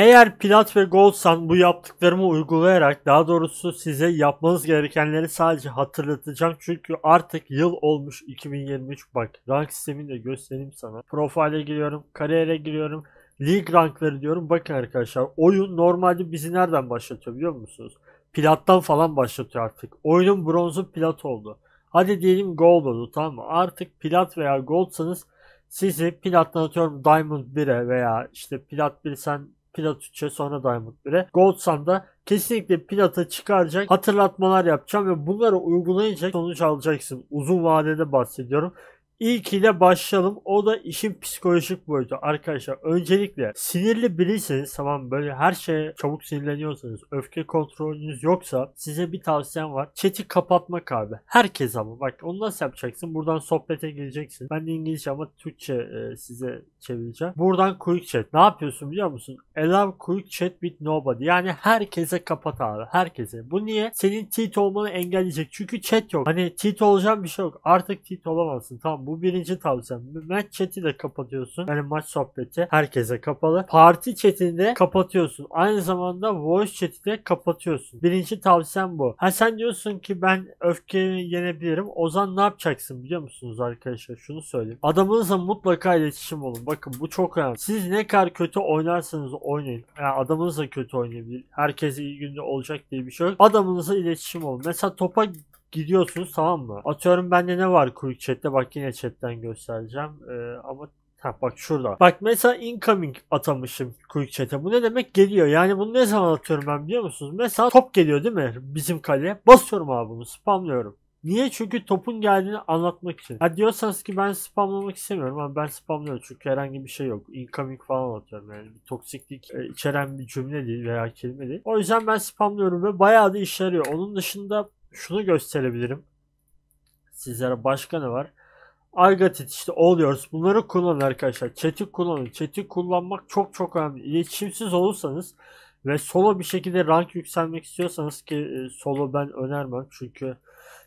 Eğer Plat ve Goldsan bu yaptıklarımı uygulayarak daha doğrusu size yapmanız gerekenleri sadece hatırlatacağım. Çünkü artık yıl olmuş 2023 bak rank sistemini de göstereyim sana. Profile giriyorum, kariyere giriyorum. League rankları diyorum. Bakın arkadaşlar oyun normalde bizi nereden başlatıyor biliyor musunuz? Plattan falan başlatıyor artık. Oyunun bronzu plat oldu. Hadi diyelim gold oldu tamam mı? Artık plat veya goldsanız sizi plattan atıyorum diamond 1'e veya işte plat 1 sen Pilot 3'e sonra Diamond 1'e. Gold Sun'da kesinlikle plata çıkaracak hatırlatmalar yapacağım ve bunları uygulayınca sonuç alacaksın. Uzun vadede bahsediyorum. İlk başlayalım. O da işin psikolojik boyutu. Arkadaşlar öncelikle sinirli biriyseniz tamam böyle her şeye çabuk sinirleniyorsanız öfke kontrolünüz yoksa size bir tavsiyem var. Chat'i kapatmak abi. Herkes ama bak onu nasıl yapacaksın? Buradan sohbete gireceksin. Ben de İngilizce ama Türkçe e, size çevireceğim. Buradan quick chat. Ne yapıyorsun biliyor musun? Allow quick chat with nobody. Yani herkese kapat abi. Herkese. Bu niye? Senin tweet olmanı engelleyecek. Çünkü chat yok. Hani tweet olacağım bir şey yok. Artık tweet olamazsın. Tamam bu birinci tavsiyem. Maç chat'i de kapatıyorsun. Yani maç sohbeti herkese kapalı. Parti chat'ini de kapatıyorsun. Aynı zamanda voice chat'i de kapatıyorsun. Birinci tavsiyem bu. Ha sen diyorsun ki ben öfkemi yenebilirim. Ozan ne yapacaksın biliyor musunuz arkadaşlar? Şunu söyleyeyim. Adamınızla mutlaka iletişim olun. Bakın bu çok önemli. Siz ne kadar kötü oynarsanız oynayın. Yani adamınızla kötü oynayabilir. Herkes iyi günde olacak diye bir şey yok. Adamınızla iletişim olun. Mesela topa gidiyorsunuz tamam mı? Atıyorum bende ne var quick chat'te bak yine chat'ten göstereceğim. Ee, ama Ha bak şurada. Bak mesela incoming atamışım quick chat'e. Bu ne demek geliyor? Yani bunu ne zaman atıyorum ben biliyor musunuz? Mesela top geliyor değil mi? Bizim kaleye. Basıyorum abi bunu spamlıyorum. Niye? Çünkü topun geldiğini anlatmak için. Ha diyorsanız ki ben spamlamak istemiyorum ama ben spamlıyorum çünkü herhangi bir şey yok. Incoming falan atıyorum yani. Bir toksiklik e, içeren bir cümle değil veya kelime değil. O yüzden ben spamlıyorum ve bayağı da işe yarıyor. Onun dışında şunu gösterebilirim. Sizlere başka ne var? Argatit işte oluyoruz. Bunları kullanın arkadaşlar. Chat'i kullanın. Chat'i kullanmak çok çok önemli. İletişimsiz olursanız ve solo bir şekilde rank yükselmek istiyorsanız ki e, solo ben önermem. Çünkü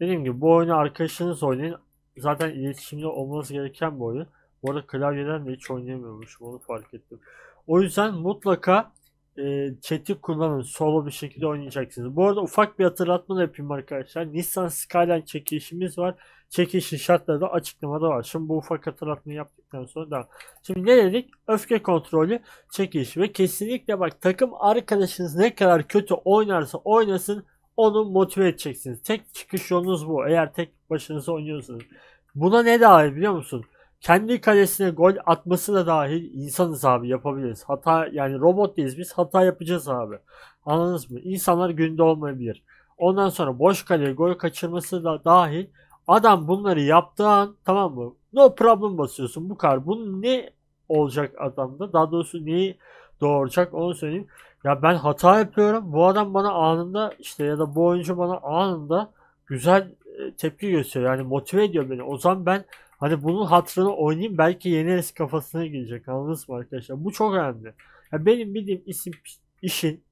dediğim gibi bu oyunu arkadaşınız oynayın. Zaten iletişimde olmanız gereken bu oyun. Bu arada klavyeden de hiç oynayamıyormuşum onu fark ettim. O yüzden mutlaka e, chat'i kullanın. Solo bir şekilde oynayacaksınız. Bu arada ufak bir hatırlatma da yapayım arkadaşlar. Nissan Skyline çekilişimiz var. Çekilişin şartları da açıklamada var. Şimdi bu ufak hatırlatmayı yaptıktan sonra da. Şimdi ne dedik? Öfke kontrolü çekilişi ve kesinlikle bak takım arkadaşınız ne kadar kötü oynarsa oynasın onu motive edeceksiniz. Tek çıkış yolunuz bu. Eğer tek başınıza oynuyorsanız. Buna ne dair biliyor musun? kendi kalesine gol atması da dahil insanız abi yapabiliriz. Hata yani robot değiliz biz hata yapacağız abi. Anladınız mı? İnsanlar günde olmayabilir. Ondan sonra boş kaleye gol kaçırması da dahil adam bunları yaptığı an tamam mı? No problem basıyorsun bu kadar. Bunun ne olacak adamda? Daha doğrusu neyi doğuracak onu söyleyeyim. Ya ben hata yapıyorum. Bu adam bana anında işte ya da bu oyuncu bana anında güzel e, tepki gösteriyor. Yani motive ediyor beni. O zaman ben Hani bunun hatırını oynayayım belki yeni eski kafasına girecek anladınız mı arkadaşlar? Bu çok önemli. Ya benim bildiğim isim, işin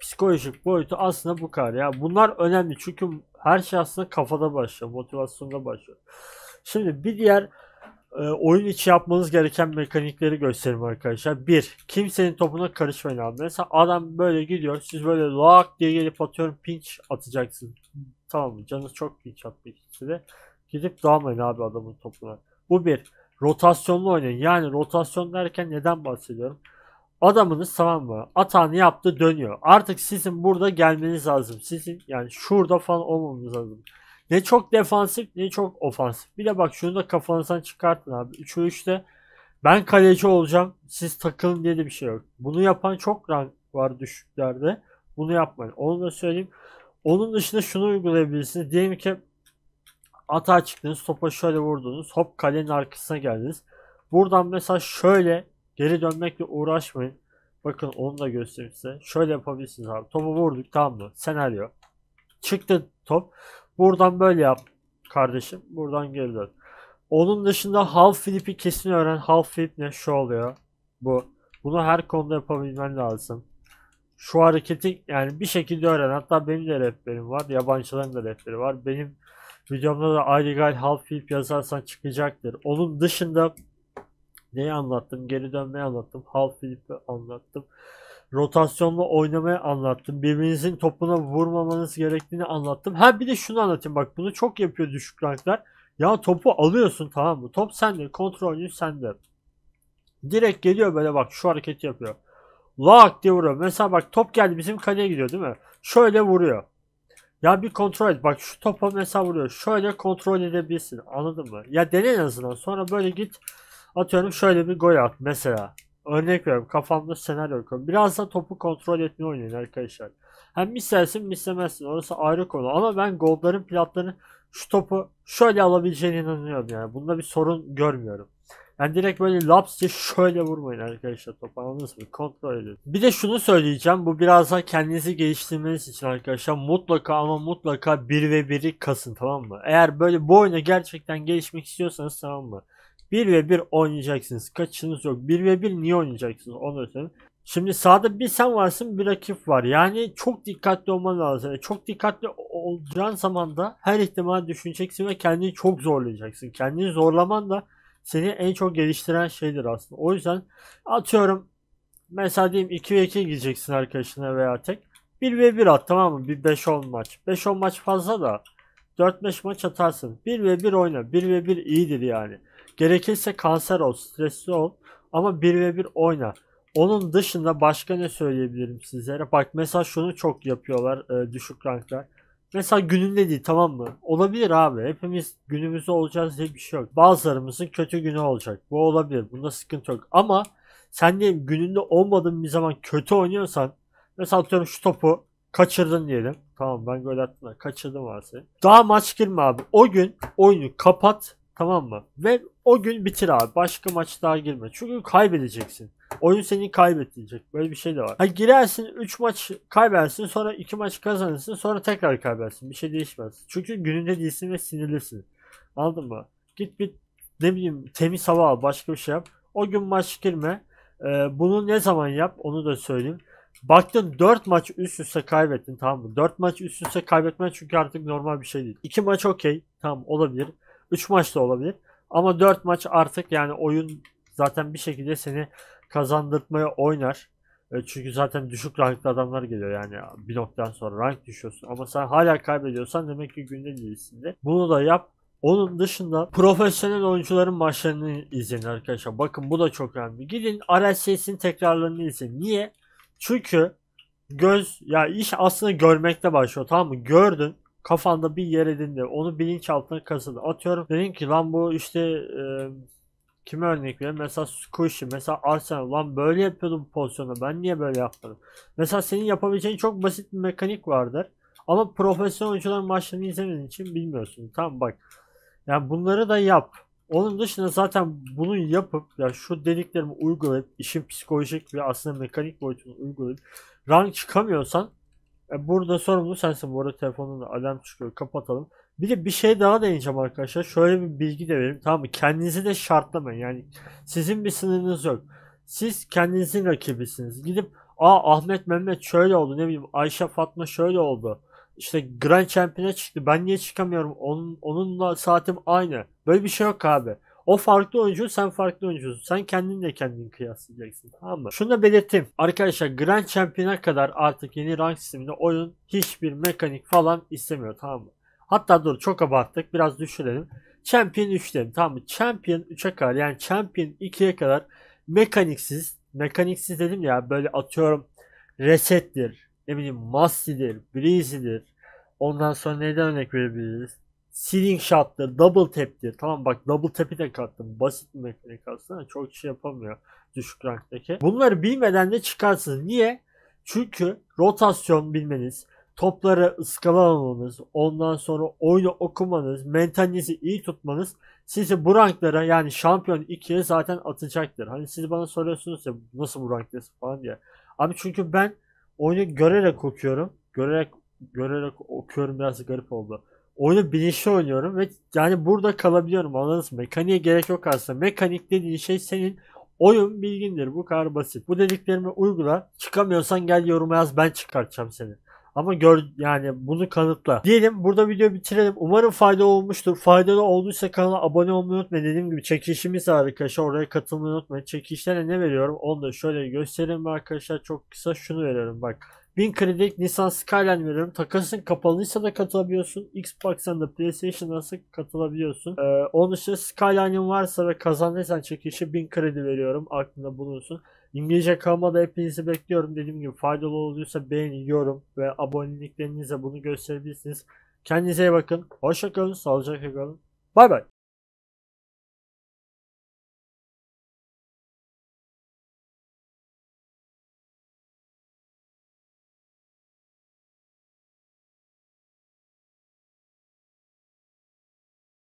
psikolojik boyutu aslında bu kadar ya. Bunlar önemli çünkü her şey aslında kafada başlıyor, motivasyonda başlıyor. Şimdi bir diğer e, oyun içi yapmanız gereken mekanikleri göstereyim arkadaşlar. Bir, kimsenin topuna karışmayın abi. Mesela adam böyle gidiyor, siz böyle lak diye gelip atıyorum pinch atacaksın. Tamam mı? Canınız çok pinch atmak istedi. Gidip dalmayın abi adamın topuna. Bu bir. Rotasyonlu oynayın. Yani rotasyon derken neden bahsediyorum? Adamınız tamam mı? Atağını yaptı dönüyor. Artık sizin burada gelmeniz lazım. Sizin yani şurada falan olmamız lazım. Ne çok defansif ne çok ofansif. Bir de bak şunu da kafanızdan çıkartın abi. 3'e 3'te ben kaleci olacağım siz takılın diye de bir şey yok. Bunu yapan çok rank var düşüklerde. Bunu yapmayın. Onu da söyleyeyim. Onun dışında şunu uygulayabilirsiniz. Diyelim ki Ata çıktınız. Topa şöyle vurdunuz. Hop kalenin arkasına geldiniz. Buradan mesela şöyle geri dönmekle uğraşmayın. Bakın onu da göstereyim size. Şöyle yapabilirsiniz abi. Topu vurduk tamam mı? Senaryo. Çıktı top. Buradan böyle yap kardeşim. Buradan geri dön. Onun dışında half flip'i kesin öğren. Half flip ne? Şu oluyor. Bu. Bunu her konuda yapabilmen lazım. Şu hareketi yani bir şekilde öğren. Hatta benim de rehberim var. Yabancıların da rehberi var. Benim Videomda da half Halffield yazarsan çıkacaktır. Onun dışında neyi anlattım? Geri dönmeyi anlattım. Half Halffield'i anlattım. Rotasyonla oynamayı anlattım. Birbirinizin topuna vurmamanız gerektiğini anlattım. Ha bir de şunu anlatayım bak bunu çok yapıyor düşük ranklar. Ya topu alıyorsun tamam mı? Top sende. Kontrolün sende. Direkt geliyor böyle bak şu hareketi yapıyor. Lock diye vuruyor. Mesela bak top geldi bizim kaleye gidiyor değil mi? Şöyle vuruyor. Ya bir kontrol et. Bak şu topa mesela vuruyor. Şöyle kontrol edebilirsin. Anladın mı? Ya dene en azından. Sonra böyle git atıyorum şöyle bir gol at mesela. Örnek veriyorum kafamda senaryo kuruyorum. Biraz da topu kontrol etme oynayın arkadaşlar. Hem istersin istemezsin orası ayrı konu ama ben Gold'ların platlarının şu topu şöyle alabileceğine inanıyorum yani. Bunda bir sorun görmüyorum. Yani direkt böyle laps diye şöyle vurmayın arkadaşlar topu anladınız mı? Kontrol edin. Bir de şunu söyleyeceğim. Bu biraz daha kendinizi geliştirmeniz için arkadaşlar mutlaka ama mutlaka 1 ve 1'i kasın tamam mı? Eğer böyle bu oyuna gerçekten gelişmek istiyorsanız tamam mı? 1 ve 1 oynayacaksınız. Kaçınız yok. 1 ve 1 niye oynayacaksınız onu söyleyeyim. Şimdi sahada bir sen varsın bir rakip var. Yani çok dikkatli olman lazım. çok dikkatli olacağın zaman da her ihtimali düşüneceksin ve kendini çok zorlayacaksın. Kendini zorlaman da seni en çok geliştiren şeydir aslında. O yüzden atıyorum mesela diyeyim 2 ve 2 gideceksin arkadaşına veya tek. 1 ve 1 at tamam mı? Bir 5-10 maç. 5-10 maç fazla da 4-5 maç atarsın. 1 ve 1 oyna. 1 ve 1 iyidir yani. Gerekirse kanser ol, stresli ol ama bir ve bir oynar. Onun dışında başka ne söyleyebilirim sizlere? Bak mesela şunu çok yapıyorlar e, düşük ranklar. Mesela gününde değil tamam mı? Olabilir abi. Hepimiz günümüzde olacağız diye bir şey yok. Bazılarımızın kötü günü olacak. Bu olabilir. Bunda sıkıntı yok. Ama sen diyelim gününde olmadığın bir zaman kötü oynuyorsan mesela atıyorum şu topu kaçırdın diyelim. Tamam ben gol attım. Kaçırdım varsa. Daha maç girme abi. O gün oyunu kapat Tamam mı? Ve o gün bitir abi. Başka maç daha girme. Çünkü kaybedeceksin. Oyun seni kaybedecek. Böyle bir şey de var. Ha girersin 3 maç kaybedersin sonra 2 maç kazanırsın sonra tekrar kaybedersin. Bir şey değişmez. Çünkü gününde değilsin ve sinirlisin. Anladın mı? Git bir ne bileyim temiz hava al başka bir şey yap. O gün maç girme. Ee, bunu ne zaman yap onu da söyleyeyim. Baktın 4 maç üst üste kaybettin tamam mı? 4 maç üst üste kaybetmen çünkü artık normal bir şey değil. 2 maç okey tamam olabilir. 3 maç da olabilir. Ama 4 maç artık yani oyun zaten bir şekilde seni kazandırtmaya oynar. E, çünkü zaten düşük ranklı adamlar geliyor yani bir noktadan sonra rank düşüyorsun ama sen hala kaybediyorsan demek ki günde değilsindir. Bunu da yap. Onun dışında profesyonel oyuncuların maçlarını izleyin arkadaşlar. Bakın bu da çok önemli. Gidin RLCS'in tekrarlarını izleyin. Niye? Çünkü göz ya iş aslında görmekte başlıyor tamam mı? Gördün kafanda bir yer edindi. Onu bilinçaltına kazıdı. Atıyorum dedin ki lan bu işte e, kime örnek vereyim? Mesela Squishy, mesela Arsenal. Lan böyle yapıyordum bu pozisyonu. Ben niye böyle yaptım? Mesela senin yapabileceğin çok basit bir mekanik vardır. Ama profesyonel oyuncuların maçlarını izlemediğin için bilmiyorsun. Tamam bak. Yani bunları da yap. Onun dışında zaten bunu yapıp ya yani şu dediklerimi uygulayıp işin psikolojik ve aslında mekanik boyutunu uygulayıp rank çıkamıyorsan e, burada sorumlu sensin. Bu arada telefonun alarm çıkıyor. Kapatalım. Bir de bir şey daha deneyeceğim arkadaşlar. Şöyle bir bilgi de vereyim. Tamam mı? Kendinizi de şartlamayın. Yani sizin bir sınırınız yok. Siz kendinizin rakibisiniz. Gidip Aa Ahmet Mehmet şöyle oldu ne bileyim Ayşe Fatma şöyle oldu. İşte Grand Champion'a çıktı. Ben niye çıkamıyorum? Onun, onunla saatim aynı. Böyle bir şey yok abi. O farklı oyuncu, sen farklı oyuncusun. Sen kendinle kendini kıyaslayacaksın. Tamam mı? Şunu da belirttim. Arkadaşlar Grand Champion'a kadar artık yeni rank sisteminde oyun hiçbir mekanik falan istemiyor. Tamam mı? Hatta dur çok abarttık. Biraz düşürelim. Champion 3 dedim. Tamam mı? Champion 3'e kadar yani Champion 2'ye kadar mekaniksiz. Mekaniksiz dedim ya böyle atıyorum resettir. Ne bileyim Musty'dir, Breezy'dir. Ondan sonra neden örnek verebiliriz? Ceiling shot'tır, double tap'tir. Tamam bak double tap'i de kattım. Basit bir mekanik aslında. Çok şey yapamıyor düşük ranktaki. Bunları bilmeden de çıkarsınız. Niye? Çünkü rotasyon bilmeniz, topları ıskalamanız, ondan sonra oyunu okumanız, mentalinizi iyi tutmanız sizi bu ranklara yani şampiyon 2'ye zaten atacaktır. Hani siz bana soruyorsunuz ya nasıl bu ranktasın falan diye. Abi çünkü ben oyunu görerek okuyorum. Görerek görerek okuyorum biraz garip oldu oyunu bilinçli oynuyorum ve yani burada kalabiliyorum anladınız mı? Mekaniğe gerek yok aslında. Mekanik dediğin şey senin oyun bilgindir. Bu kadar basit. Bu dediklerimi uygula. Çıkamıyorsan gel yoruma yaz ben çıkartacağım seni. Ama gör yani bunu kanıtla. Diyelim burada video bitirelim. Umarım faydalı olmuştur. Faydalı olduysa kanala abone olmayı unutmayın. Dediğim gibi çekişimiz var arkadaşlar. Oraya katılmayı unutmayın. Çekilişlere ne veriyorum? Onu da şöyle göstereyim arkadaşlar. Çok kısa şunu veriyorum bak. 1000 kredilik Nissan Skyline veriyorum. Takasın kapalıysa da katılabiliyorsun. Xbox'tan da PlayStation'dan da katılabiliyorsun. Ee, onun dışında Skyline'in varsa ve kazandıysan çekişi 1000 kredi veriyorum. Aklında bulunsun. İngilizce kalmada hepinizi bekliyorum. Dediğim gibi faydalı olduysa beğeni, yorum ve aboneliklerinize bunu gösterebilirsiniz. Kendinize iyi bakın. Hoşça kalın, sağlıcakla kalın. Bay bay.